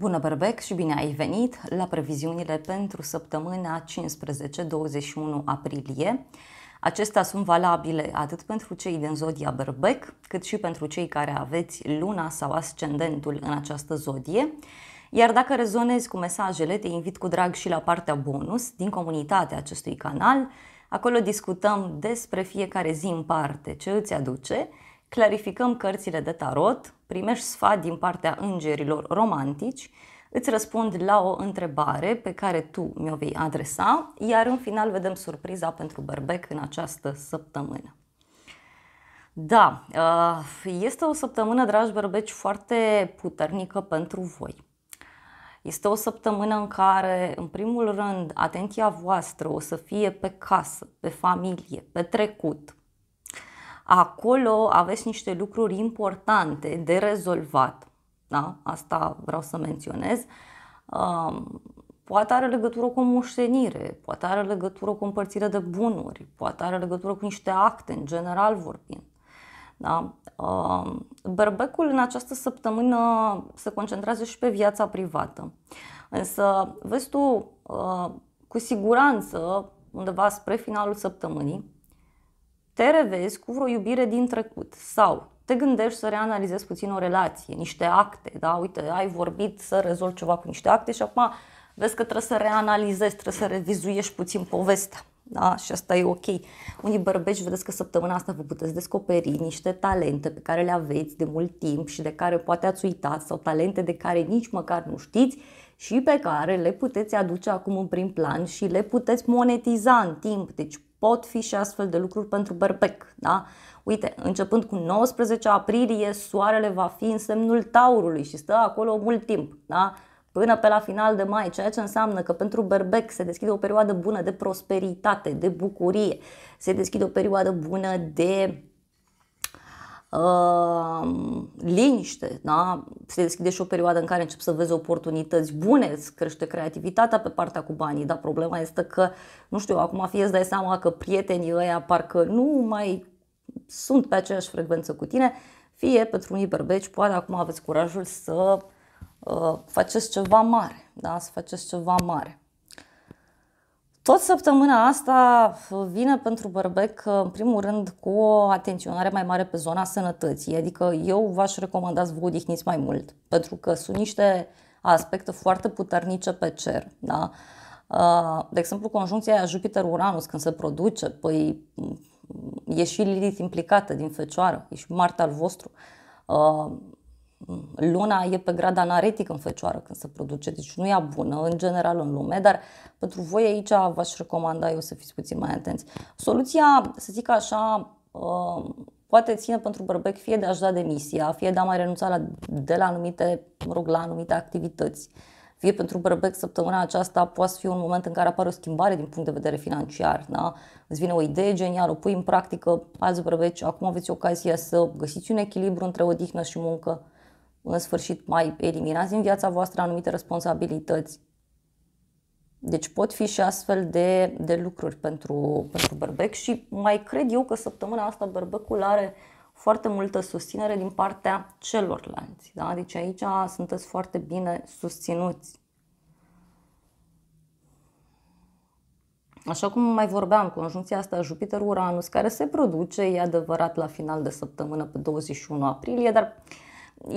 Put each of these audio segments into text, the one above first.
Bună, Berbec, și bine ai venit la previziunile pentru săptămâna 15-21 aprilie. Acestea sunt valabile atât pentru cei din zodia Berbec, cât și pentru cei care aveți luna sau ascendentul în această zodie. Iar dacă rezonezi cu mesajele, te invit cu drag și la partea bonus din comunitatea acestui canal. Acolo discutăm despre fiecare zi în parte ce îți aduce clarificăm cărțile de tarot, primești sfat din partea îngerilor romantici, îți răspund la o întrebare pe care tu mi-o vei adresa, iar în final vedem surpriza pentru berbec în această săptămână. Da, uh, este o săptămână, dragi bărbeci, foarte puternică pentru voi. Este o săptămână în care, în primul rând, atenția voastră o să fie pe casă, pe familie, pe trecut, acolo aveți niște lucruri importante de rezolvat. Da? Asta vreau să menționez. Um, poate are legătură cu moștenire, poate are legătură cu împărțire de bunuri, poate are legătură cu niște acte, în general vorbind. Da? Um, berbecul în această săptămână se concentrează și pe viața privată. Însă, vezi tu, uh, cu siguranță, undeva spre finalul săptămânii, te revezi cu vreo iubire din trecut sau te gândești să reanalizezi puțin o relație, niște acte, da? Uite, ai vorbit să rezolvi ceva cu niște acte și acum vezi că trebuie să reanalizezi, trebuie să revizuiești puțin povestea. Da, și asta e ok. Unii bărbeci vedeți că săptămâna asta vă puteți descoperi niște talente pe care le aveți de mult timp și de care poate ați uitat sau talente de care nici măcar nu știți și pe care le puteți aduce acum în prim plan și le puteți monetiza în timp. Deci pot fi și astfel de lucruri pentru berbec. Da? Uite, începând cu 19 aprilie, soarele va fi în semnul taurului și stă acolo mult timp. Da? până pe la final de mai, ceea ce înseamnă că pentru berbec se deschide o perioadă bună de prosperitate, de bucurie, se deschide o perioadă bună de liniște, da? se deschide și o perioadă în care încep să vezi oportunități bune, îți crește creativitatea pe partea cu banii, dar problema este că, nu știu, acum fie îți dai seama că prietenii ăia parcă nu mai sunt pe aceeași frecvență cu tine, fie pentru unii berbeci, poate acum aveți curajul să uh, faceți ceva mare, da? să faceți ceva mare. Tot săptămâna asta vine pentru Bărbec, în primul rând, cu o atenționare mai mare pe zona sănătății. Adică eu v-aș recomanda să vă odihniți mai mult, pentru că sunt niște aspecte foarte puternice pe cer. Da? Uh, de exemplu, conjuncția aia Jupiter-Uranus când se produce, păi mm, e și Lilith implicată din Fecioară, e și Marte al vostru. Uh, luna e pe grada naretică în fecioară când se produce, deci nu e bună în general în lume, dar pentru voi aici v-aș recomanda eu să fiți puțin mai atenți. Soluția, să zic așa, uh, poate ține pentru bărbec fie de a-și da demisia, fie de a mai renunța la, de la anumite, mă rog, la anumite activități. Fie pentru bărbec săptămâna aceasta poate fi un moment în care apare o schimbare din punct de vedere financiar. Da? Îți vine o idee genială, o pui în practică, azi bărbeci, acum aveți ocazia să găsiți un echilibru între odihnă și muncă în sfârșit mai eliminați din viața voastră anumite responsabilități. Deci pot fi și astfel de, de lucruri pentru, pentru Berbec și mai cred eu că săptămâna asta Berbecul are foarte multă susținere din partea celorlalți. Da? Deci aici sunteți foarte bine susținuți. Așa cum mai vorbeam, conjuncția asta Jupiter-Uranus, care se produce, e adevărat, la final de săptămână pe 21 aprilie, dar uh,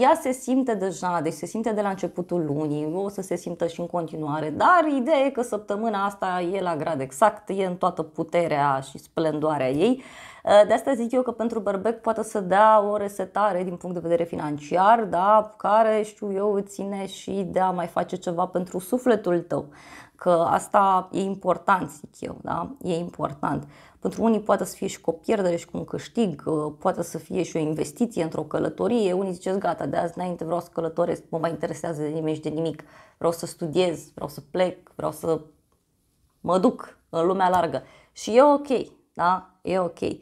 ea se simte deja, deci se simte de la începutul lunii, o să se simtă și în continuare, dar ideea e că săptămâna asta e la grad exact, e în toată puterea și splendoarea ei Eh, de asta zic eu că pentru bărbec poate să dea o resetare din punct de vedere financiar, da, care știu eu ține și de a mai face ceva pentru sufletul tău. Că asta e important, zic eu, da? E important. Pentru unii poate să fie și cu o pierdere și cu un câștig, eh, poate să fie și o investiție într-o călătorie. Unii ziceți, gata, de azi înainte vreau să călătoresc, mă mai interesează de nimeni și de nimic. Vreau să studiez, vreau să plec, vreau să mă duc în lumea largă. Și e ok, da? E ok. Uh,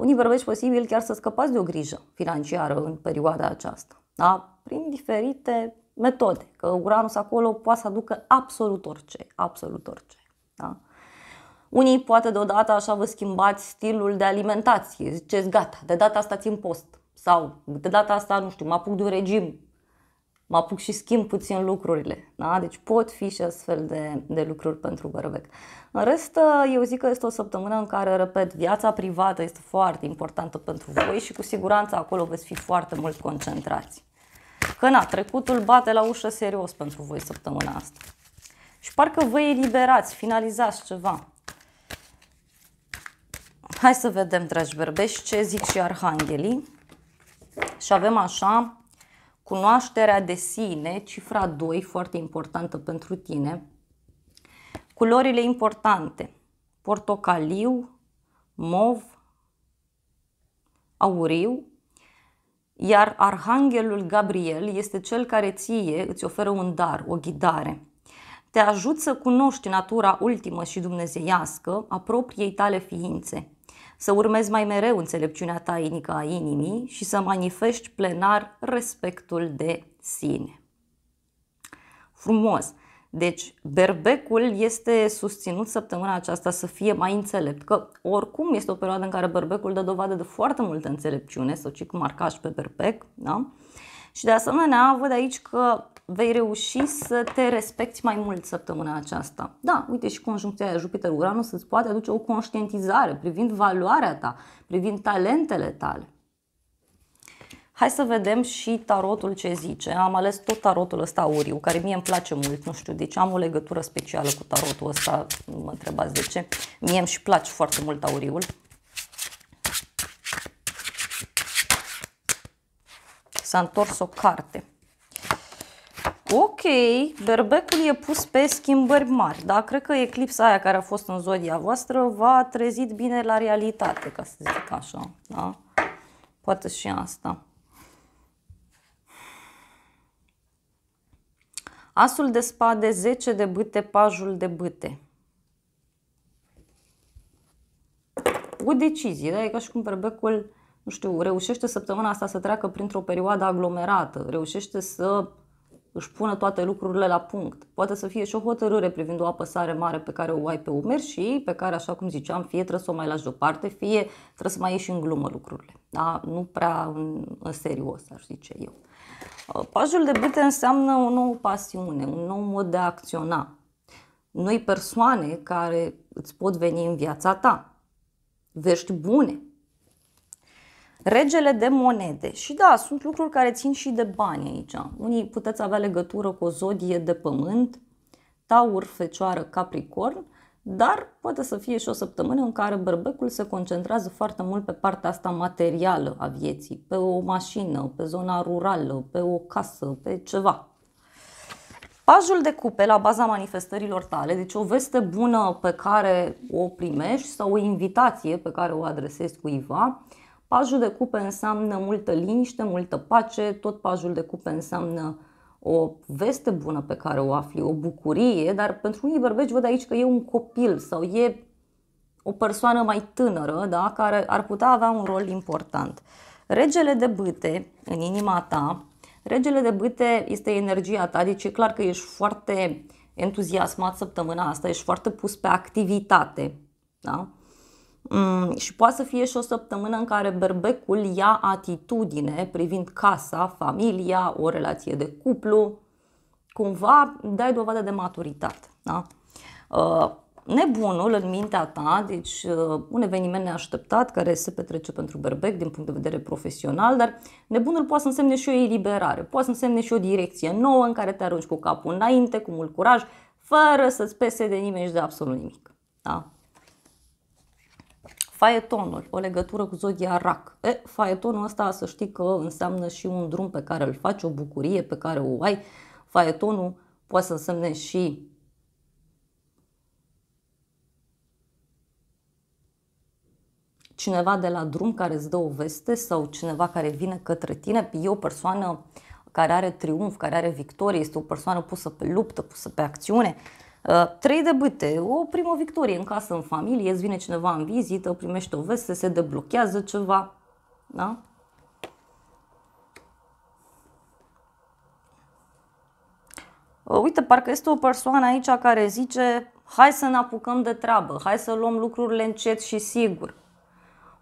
unii bărbați posibil chiar să scăpați de o grijă financiară în perioada aceasta. Da? Prin diferite metode. Că Uranus acolo poate să aducă absolut orice. Absolut orice. Da? Unii poate deodată așa vă schimbați stilul de alimentație, ziceți gata, de data asta țin post sau de data asta, nu știu, mă apuc de un regim mă apuc și schimb puțin lucrurile. Da? Deci pot fi și astfel de, de lucruri pentru bărbec. În rest, eu zic că este o săptămână în care, repet, viața privată este foarte importantă pentru voi și cu siguranță acolo veți fi foarte mult concentrați. Că na, trecutul bate la ușă serios pentru voi săptămâna asta. Și parcă vă eliberați, finalizați ceva. Hai să vedem, dragi berbeși, ce zic și arhanghelii. Și avem așa cunoașterea de sine, cifra 2, foarte importantă pentru tine, culorile importante, portocaliu, mov, auriu, iar Arhanghelul Gabriel este cel care ție îți oferă un dar, o ghidare. Te ajut să cunoști natura ultimă și dumnezeiască a propriei tale ființe, să urmezi mai mereu înțelepciunea tainică a inimii și să manifesti plenar respectul de sine. Frumos! Deci, berbecul este susținut săptămâna aceasta să fie mai înțelept, că oricum este o perioadă în care berbecul dă dovadă de foarte multă înțelepciune, să o cic marcaș pe berbec, da? Uh, și de asemenea, văd aici că vei reuși să te respecti mai mult săptămâna aceasta. Da, uite și conjuncția aia Jupiter-Uranus îți poate aduce o conștientizare privind valoarea ta, privind talentele tale. Hai să vedem și tarotul ce zice. Am ales tot tarotul ăsta auriu, care mie îmi place mult, nu știu, deci am o legătură specială cu tarotul ăsta, mă întrebați de ce. Mie îmi și place foarte mult auriul. S-a întors o carte. Ok, berbecul e pus pe schimbări mari, dar cred că eclipsa aia care a fost în zodia voastră v-a trezit bine la realitate, ca să zic așa, da? Poate și asta. Asul de spade 10 de bâte, pajul de bâte. O decizie, da? E ca și cum berbecul nu știu, reușește săptămâna asta să treacă printr-o perioadă aglomerată, reușește să își pună toate lucrurile la punct. Poate să fie și o hotărâre privind o apăsare mare pe care o ai pe umeri și pe care, așa cum ziceam, fie trebuie să o mai lași deoparte, fie trebuie să mai ieși în glumă lucrurile. Da? Nu prea în, în serios, aș zice eu. Uh, pajul de bute înseamnă o nouă pasiune, un nou mod de a acționa. Noi persoane care îți pot veni în viața ta. Vești bune, Regele de monede. Și da, sunt lucruri care țin și de bani aici. Unii puteți avea legătură cu o zodie de pământ, taur, fecioară, capricorn, dar poate să fie și o săptămână în care berbecul se concentrează foarte mult pe partea asta materială a vieții, pe o mașină, pe zona rurală, pe o casă, pe ceva. Pajul de cupe la baza manifestărilor tale, deci o veste bună pe care o primești sau o invitație pe care o adresezi cuiva, Pajul de cupe înseamnă multă liniște, multă pace, tot pajul de cupe înseamnă o veste bună pe care o afli, o bucurie, dar pentru unii berbeci văd aici că e un copil sau e o persoană mai tânără, da, care ar putea avea un rol important. Regele de bâte în inima ta, regele de bâte este energia ta, deci e clar că ești foarte entuziasmat săptămâna asta, ești foarte pus pe activitate, da? Mm, și poate să fie și o săptămână în care berbecul ia atitudine privind casa, familia, o relație de cuplu, cumva dai dovadă de maturitate. Da? Uh, nebunul în mintea ta, deci uh, un eveniment neașteptat care se petrece pentru berbec din punct de vedere profesional, dar nebunul poate să însemne și o eliberare, poate să însemne și o direcție nouă în care te arunci cu capul înainte, cu mult curaj, fără să-ți pese de nimeni și de absolut nimic. Da? faetonul, o legătură cu zodia rac. E, faetonul ăsta să știi că înseamnă și un drum pe care îl faci, o bucurie pe care o ai. Faetonul poate să însemne și cineva de la drum care îți dă o veste sau cineva care vine către tine. E o persoană care are triumf, care are victorie, este o persoană pusă pe luptă, pusă pe acțiune. Uh, trei de bâte, o primă victorie în casă, în familie, îți vine cineva în vizită, primești o veste, se deblochează ceva. Da? Uh, uite, parcă este o persoană aici care zice hai să ne apucăm de treabă, hai să luăm lucrurile încet și sigur.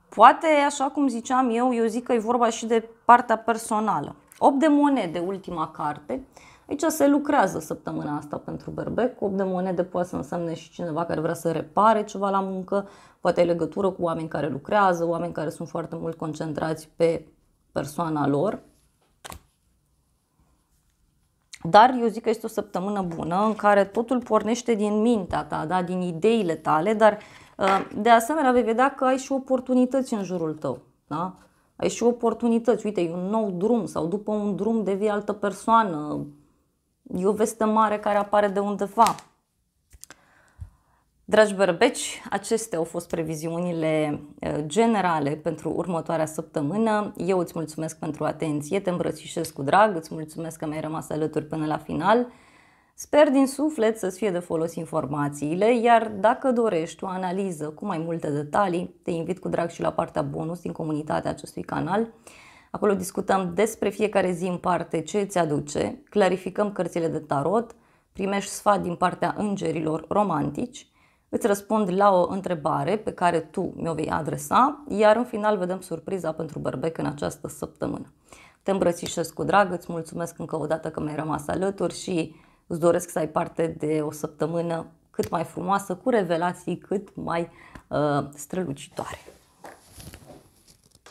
Poate, așa cum ziceam eu, eu zic că e vorba și de partea personală. 8 de monede, ultima carte. Aici se lucrează săptămâna asta pentru berbec. 8 de monede poate să însemne și cineva care vrea să repare ceva la muncă, poate ai legătură cu oameni care lucrează, oameni care sunt foarte mult concentrați pe persoana lor. Dar eu zic că este o săptămână bună în care totul pornește din mintea ta, da? din ideile tale, dar uh, de asemenea vei vedea că ai și oportunități în jurul tău. Da? ai și oportunități. Uite, e un nou drum sau după un drum devii altă persoană. E o veste mare care apare de undeva. Dragi berbeci, acestea au fost previziunile eh, generale pentru următoarea săptămână. Eu îți mulțumesc pentru atenție, te îmbrățișez cu drag, îți mulțumesc că mi-ai rămas alături până la final. Sper din suflet să-ți fie de folos informațiile, iar dacă dorești o analiză cu mai multe detalii, te invit cu drag și la partea bonus din comunitatea acestui canal. Acolo discutăm despre fiecare zi în parte ce îți aduce, clarificăm cărțile de tarot, primești sfat din partea îngerilor romantici, îți răspund la o întrebare pe care tu mi-o vei adresa, iar în final vedem surpriza pentru bărbec în această săptămână. Te îmbrățișez cu drag, îți mulțumesc încă o dată că mi-ai rămas alături și îți doresc să ai parte de o săptămână cât mai frumoasă, cu revelații cât mai uh, strălucitoare.